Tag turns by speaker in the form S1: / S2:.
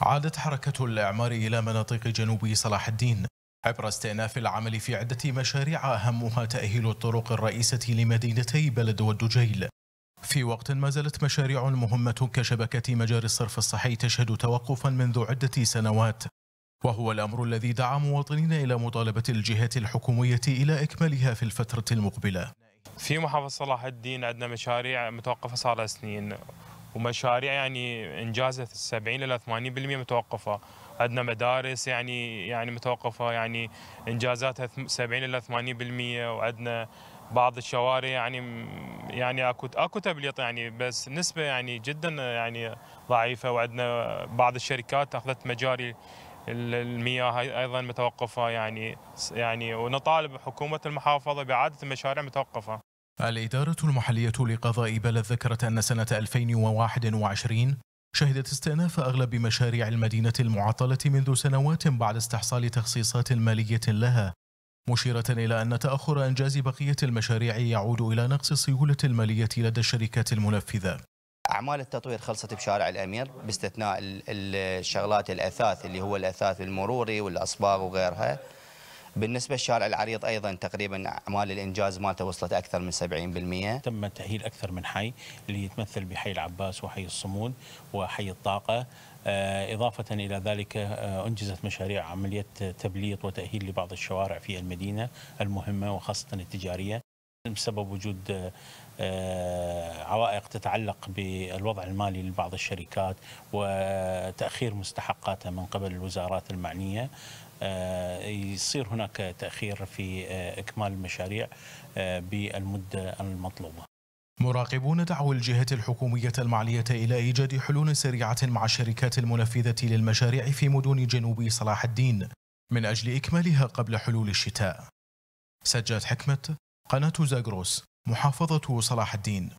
S1: عادت حركة الإعمار إلى مناطق جنوب صلاح الدين عبر استئناف العمل في عدة مشاريع أهمها تأهيل الطرق الرئيسة لمدينتي بلد والدجيل في وقت ما زالت مشاريع مهمة كشبكة مجاري الصرف الصحي تشهد توقفا منذ عدة سنوات وهو الأمر الذي دعا مواطنين إلى مطالبة الجهات الحكومية إلى إكمالها في الفترة المقبلة في محافظة
S2: صلاح الدين عندنا مشاريع متوقفة صار سنين ومشاريع يعني انجازها 70 الى 80% متوقفه عندنا مدارس يعني يعني متوقفه يعني انجازاتها 70 الى 80% وعندنا بعض الشوارع يعني يعني اكو اكو تبليط يعني بس نسبه يعني جدا يعني ضعيفه وعندنا بعض الشركات اخذت مجاري المياه هاي ايضا متوقفه يعني يعني ونطالب حكومه المحافظه باعاده المشاريع متوقفه
S1: الإدارة المحلية لقضاء بلد ذكرت أن سنة 2021 شهدت استئناف أغلب مشاريع المدينة المعطلة منذ سنوات بعد استحصال تخصيصات مالية لها مشيرة إلى أن تأخر إنجاز بقية المشاريع يعود إلى نقص السيولة المالية لدى الشركات المنفذة
S3: أعمال التطوير خلصت بشارع الأمير باستثناء الشغلات الأثاث اللي هو الأثاث المروري والأصباغ وغيرها بالنسبه للشارع العريض ايضا تقريبا اعمال الانجاز مالته وصلت اكثر من 70% تم
S4: تاهيل اكثر من حي اللي يتمثل بحي العباس وحي الصمود وحي الطاقه آه، إضافة إلى ذلك آه، أنجزت مشاريع عملية تبليط وتأهيل لبعض الشوارع في المدينة المهمة وخاصة التجارية بسبب وجود آه، عوائق تتعلق بالوضع المالي لبعض الشركات وتأخير مستحقاتها من قبل الوزارات المعنية آه، يصير هناك تأخير في آه، إكمال المشاريع بالمدة المطلوبة
S1: مراقبون دعوا الجهة الحكومية المعنية إلى إيجاد حلول سريعة مع الشركات المنفذة للمشاريع في مدن جنوب صلاح الدين من أجل إكمالها قبل حلول الشتاء سجاد حكمت قناة زاغروس محافظة صلاح الدين